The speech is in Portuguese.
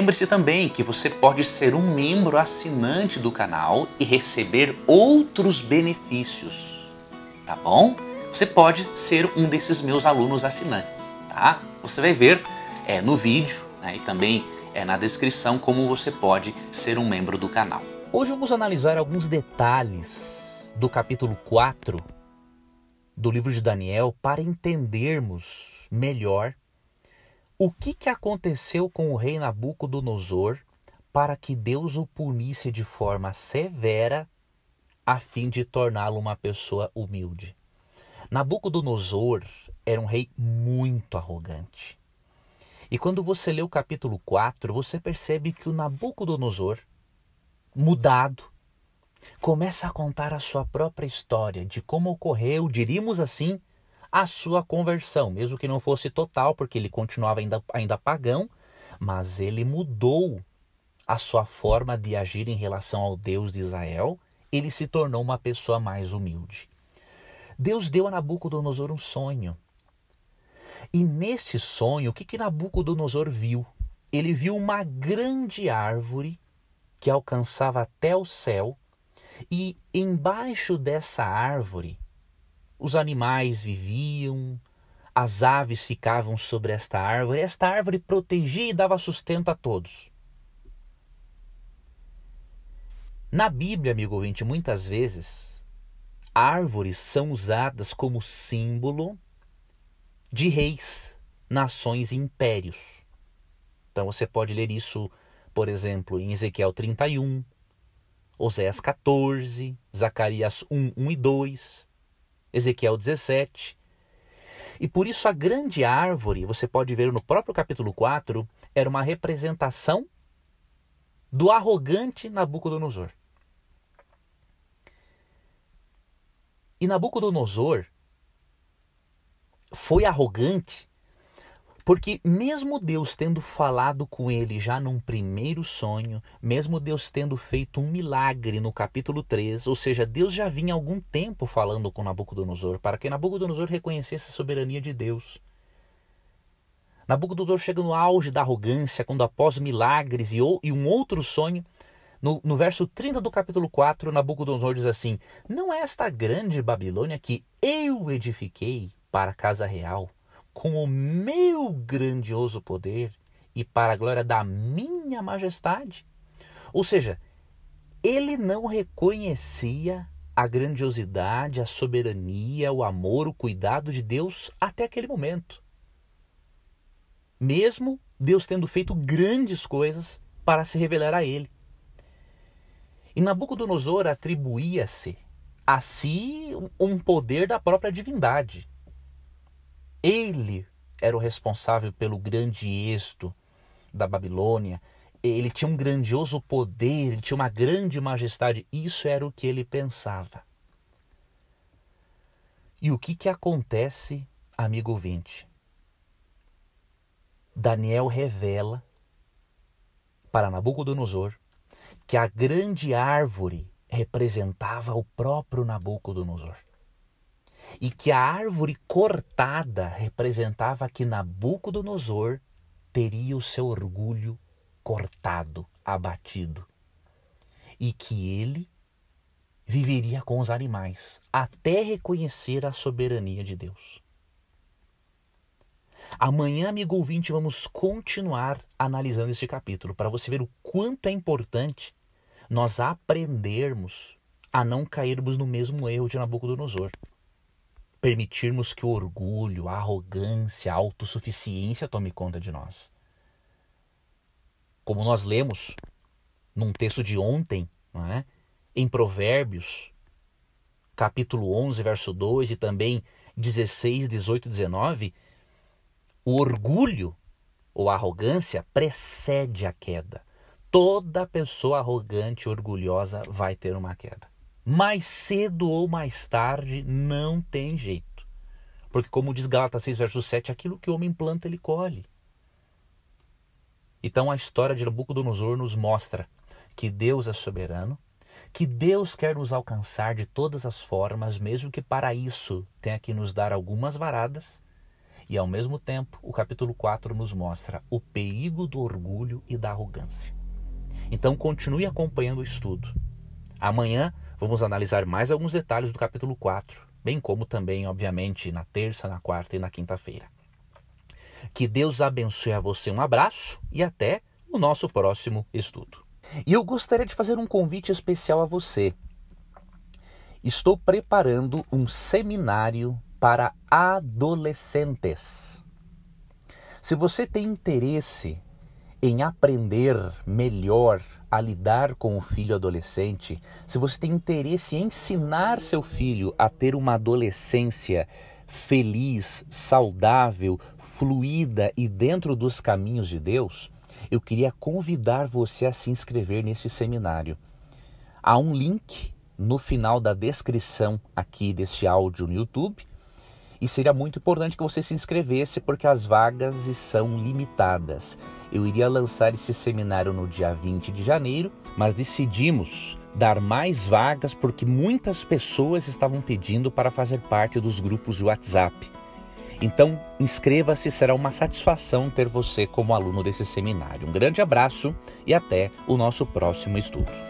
Lembre-se também que você pode ser um membro assinante do canal e receber outros benefícios, tá bom? Você pode ser um desses meus alunos assinantes, tá? Você vai ver é, no vídeo né, e também é, na descrição como você pode ser um membro do canal. Hoje vamos analisar alguns detalhes do capítulo 4 do livro de Daniel para entendermos melhor o que, que aconteceu com o rei Nabucodonosor para que Deus o punisse de forma severa a fim de torná-lo uma pessoa humilde? Nabucodonosor era um rei muito arrogante. E quando você lê o capítulo 4, você percebe que o Nabucodonosor, mudado, começa a contar a sua própria história de como ocorreu, diríamos assim, a sua conversão, mesmo que não fosse total, porque ele continuava ainda, ainda pagão, mas ele mudou a sua forma de agir em relação ao Deus de Israel, ele se tornou uma pessoa mais humilde. Deus deu a Nabucodonosor um sonho. E nesse sonho, o que, que Nabucodonosor viu? Ele viu uma grande árvore que alcançava até o céu, e embaixo dessa árvore os animais viviam, as aves ficavam sobre esta árvore. Esta árvore protegia e dava sustento a todos. Na Bíblia, amigo ouvinte, muitas vezes árvores são usadas como símbolo de reis, nações e impérios. Então você pode ler isso, por exemplo, em Ezequiel 31, Oséias 14, Zacarias 1, 1 e 2. Ezequiel 17. E por isso a grande árvore, você pode ver no próprio capítulo 4, era uma representação do arrogante Nabucodonosor. E Nabucodonosor foi arrogante porque, mesmo Deus tendo falado com ele já num primeiro sonho, mesmo Deus tendo feito um milagre no capítulo 3, ou seja, Deus já vinha há algum tempo falando com Nabucodonosor, para que Nabucodonosor reconhecesse a soberania de Deus. Nabucodonosor chega no auge da arrogância, quando após milagres e, um outro sonho, no, no verso 30 do capítulo 4, Nabucodonosor diz assim: Não é esta grande Babilônia que eu edifiquei para a casa real com o meu grandioso poder e para a glória da minha majestade. Ou seja, ele não reconhecia a grandiosidade, a soberania, o amor, o cuidado de Deus até aquele momento. Mesmo Deus tendo feito grandes coisas para se revelar a ele. E Nabucodonosor atribuía-se a si um poder da própria divindade. Ele era o responsável pelo grande êxito da Babilônia. Ele tinha um grandioso poder, ele tinha uma grande majestade. Isso era o que ele pensava. E o que, que acontece, amigo ouvinte? Daniel revela para Nabucodonosor que a grande árvore representava o próprio Nabucodonosor e que a árvore cortada representava que Nabucodonosor teria o seu orgulho cortado, abatido, e que ele viveria com os animais até reconhecer a soberania de Deus. Amanhã, amigo ouvinte, vamos continuar analisando este capítulo para você ver o quanto é importante nós aprendermos a não cairmos no mesmo erro de Nabucodonosor permitirmos que o orgulho, a arrogância, a autossuficiência tome conta de nós. Como nós lemos num texto de ontem, é? em Provérbios, capítulo 11, verso 2 e também 16, 18 e 19, o orgulho ou arrogância precede a queda. Toda pessoa arrogante e orgulhosa vai ter uma queda mais cedo ou mais tarde, não tem jeito. Porque, como diz Gálatas 6, verso 7, aquilo que o homem planta, ele colhe. Então, a história de Nabucodonosor nos mostra que Deus é soberano, que Deus quer nos alcançar de todas as formas, mesmo que para isso tenha que nos dar algumas varadas. E, ao mesmo tempo, o capítulo 4 nos mostra o perigo do orgulho e da arrogância. Então, continue acompanhando o estudo. Amanhã Vamos analisar mais alguns detalhes do capítulo 4, bem como também, obviamente, na terça, na quarta e na quinta-feira. Que Deus abençoe a você. Um abraço e até o nosso próximo estudo. E eu gostaria de fazer um convite especial a você. Estou preparando um seminário para adolescentes. Se você tem interesse em aprender melhor a lidar com o filho adolescente, se você tem interesse em ensinar seu filho a ter uma adolescência feliz, saudável, fluida e dentro dos caminhos de Deus, eu queria convidar você a se inscrever nesse seminário. Há um link no final da descrição aqui deste áudio no YouTube. E seria muito importante que você se inscrevesse, porque as vagas são limitadas. Eu iria lançar esse seminário no dia 20 de janeiro, mas decidimos dar mais vagas porque muitas pessoas estavam pedindo para fazer parte dos grupos de WhatsApp. Então, inscreva-se, será uma satisfação ter você como aluno desse seminário. Um grande abraço e até o nosso próximo estudo.